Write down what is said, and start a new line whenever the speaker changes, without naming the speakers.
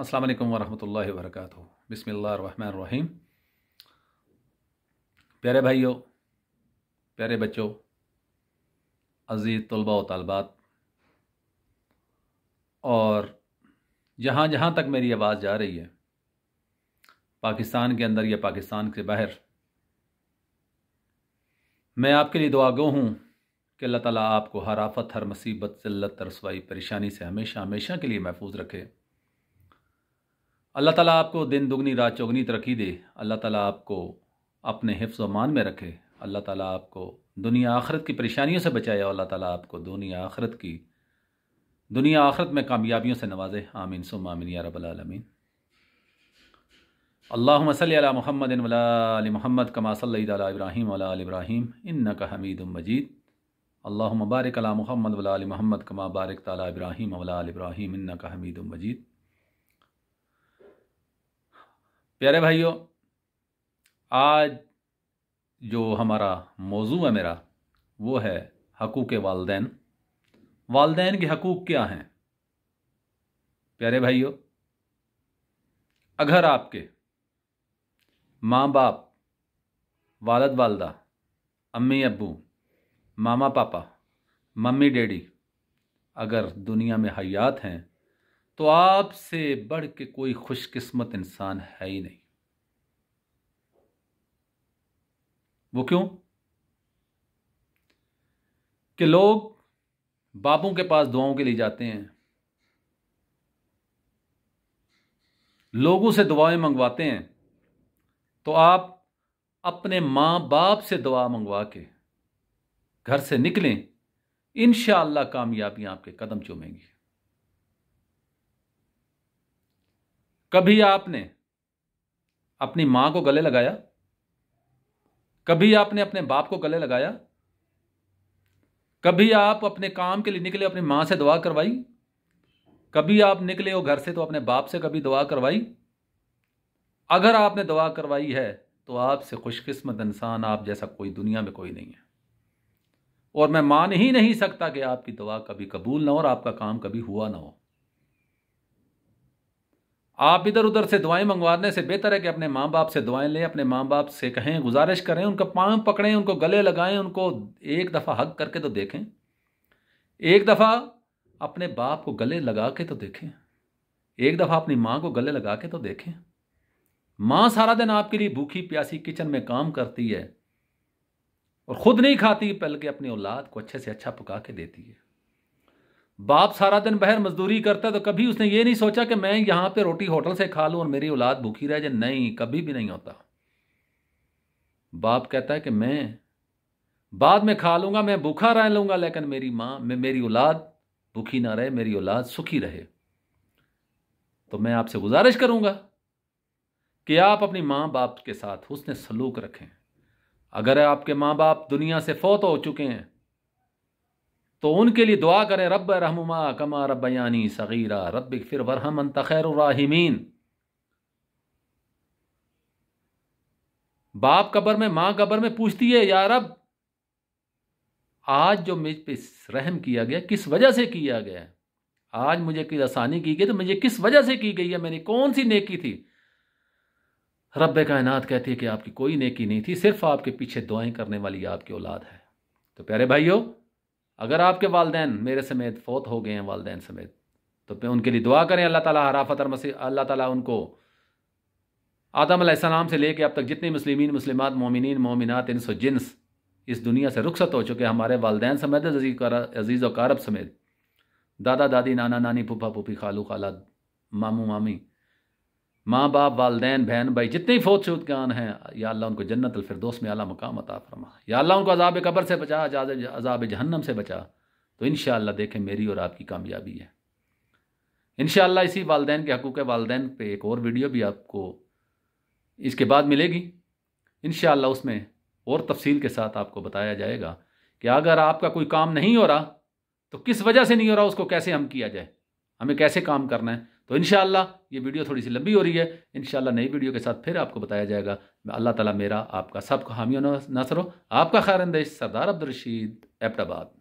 अस्सलाम वालेकुम वरहमतुल्लाहि वबरकातुहू बिस्मिल्लाह रहमान रहीम प्यारे भाइयों प्यारे बच्चों अज़ीज़ तलबा व तलबात और जहाँ जहाँ तक मेरी आवाज़ जा रही है पाकिस्तान के अंदर या पाकिस्तान के बाहर मैं आपके लिए दुआ हूँ कि अल्लाह ताला आपको हर आफत हर मुसीबत जिल्लत रसवाई परेशानी से हमेशा हमेशा के लिए महफूज रखे अल्लाह ताला आपको दिन दुगनी रात चौगनी तरक्की दे अल्लाह ताला आपको अपने हिफ्ज़ मान में रखे अल्लाह ताला आपको दुनिया आखरत की परेशानियों से बचाए और अल्लाह ताला आपको दुनिया आखरत की दुनिया आखरत में कामयाबियों से नवाजे आमीन सुम आमीन या रबालमीन अल्लाम सल महमद वली महमद कमा सल इब्राहिम वला इब्राहिम इन का हमीद मजीद अल्लाह मुबारक अला महमद वला महमद कमा बारक ताली इब्राहिम वला इब्राहिम इन का हमीद मजीद प्यारे भाइयों आज जो हमारा मौजू है मेरा वो है हकूक़ वालदेन वालदेन के हकूक़ क्या हैं प्यारे भाइयों अगर आपके माँ बाप वालद वालदा अम्मी अबू मामा पापा मम्मी डैडी अगर दुनिया में हयात हैं तो आपसे बढ़ के कोई खुशकिस्मत इंसान है ही नहीं वो क्यों कि लोग बापों के पास दुआओं के लिए जाते हैं लोगों से दुआएं मंगवाते हैं तो आप अपने मां बाप से दुआ मंगवा के घर से निकलें इन कामयाबियां आपके कदम चूमेंगी कभी आपने अपनी माँ को गले लगाया कभी आपने अपने बाप को गले लगाया कभी आप अपने काम के लिए निकले अपनी माँ से दुआ करवाई कभी आप निकले हो घर से तो अपने बाप से कभी दुआ करवाई अगर आपने दुआ करवाई है तो आपसे खुशकिस्मत इंसान आप जैसा कोई दुनिया में कोई नहीं है और मैं मान ही नहीं सकता कि आपकी दुआ कभी कबूल ना हो और आपका काम कभी हुआ ना हो आप इधर उधर से दुआएं मंगवाने से बेहतर है कि अपने माँ बाप से दुआएं लें अपने माँ बाप से कहें गुजारिश करें उनका पाँव पकड़ें उनको गले लगाएं उनको एक दफ़ा हक करके तो देखें एक दफ़ा अपने बाप को गले लगा के तो देखें एक दफ़ा अपनी माँ को गले लगा के तो देखें माँ सारा दिन आपके लिए भूखी प्यासी किचन में काम करती है और ख़ुद नहीं खाती बल्कि अपनी औलाद को अच्छे से अच्छा पका के देती है बाप सारा दिन बहर मजदूरी करता तो कभी उसने ये नहीं सोचा कि मैं यहाँ पे रोटी होटल से खा लूँ और मेरी औलाद भूखी रह जाए नहीं कभी भी नहीं होता बाप कहता है कि मैं बाद में खा लूँगा मैं भूखा रह लूँगा लेकिन मेरी माँ मैं मेरी औलाद भूखी ना रहे मेरी औलाद सुखी रहे तो मैं आपसे गुजारिश करूँगा कि आप अपनी माँ बाप के साथ उसने सलूक रखें अगर आपके माँ बाप दुनिया से फौत हो चुके हैं तो उनके लिए दुआ करें रब रहनुमा कमा यानी सगीरा रब फिर वरहमन तखैरमीन बाप कबर में माँ कबर में पूछती है या रब आज जो मुझ पे रहम किया गया किस वजह से किया गया आज मुझे किस आसानी की गई तो मुझे किस वजह से की गई है मैंने कौन सी नेकी थी रब कायनात कहती है कि आपकी कोई नेकी नहीं थी सिर्फ आपके पीछे दुआएं करने वाली आपकी औलाद है तो प्यारे भाइयों अगर आपके वालदे मेरे समेत फ़ोत हो गए हैं वालदेन समेत तो उनके लिए दुआ करें अल्लाह ताला हराफत और मसीह अल्लाह ताला उनको आदम आसमाम से लेके अब तक जितने मुस्लिमीन मुस्लिमात मोमिन मोमिनत इंस जिन्स इस दुनिया से रुखसत हो चुके हमारे वालदेन समेत अजीज़ व कारब समेत दादा दादी नाना नानी पुपा पुपी खालू खाला मामू मामी माँ बाप वालदेन बहन भाई जितने ही फौज शुदगान हैं या अल्लाह उनको जन्नत अलफरदोस में अला मकाम अता फरमा या अल्लाह उनको अजाब कबर से बचा अजाब जहन्नम से बचा तो इन देखें मेरी और आपकी कामयाबी है इन इसी वालदेन के हकूक़ वालदेन पे एक और वीडियो भी आपको इसके बाद मिलेगी इन उसमें और तफसील के साथ आपको बताया जाएगा कि अगर आपका कोई काम नहीं हो रहा तो किस वजह से नहीं हो रहा उसको कैसे हम किया जाए हमें कैसे काम करना है तो इन ये वीडियो थोड़ी सी लंबी हो रही है इन नई वीडियो के साथ फिर आपको बताया जाएगा अल्लाह ताला मेरा आपका सबको हामियों नसरो आपका खैर अंदेश सरदार अब्दुलरशीद एबटाबाद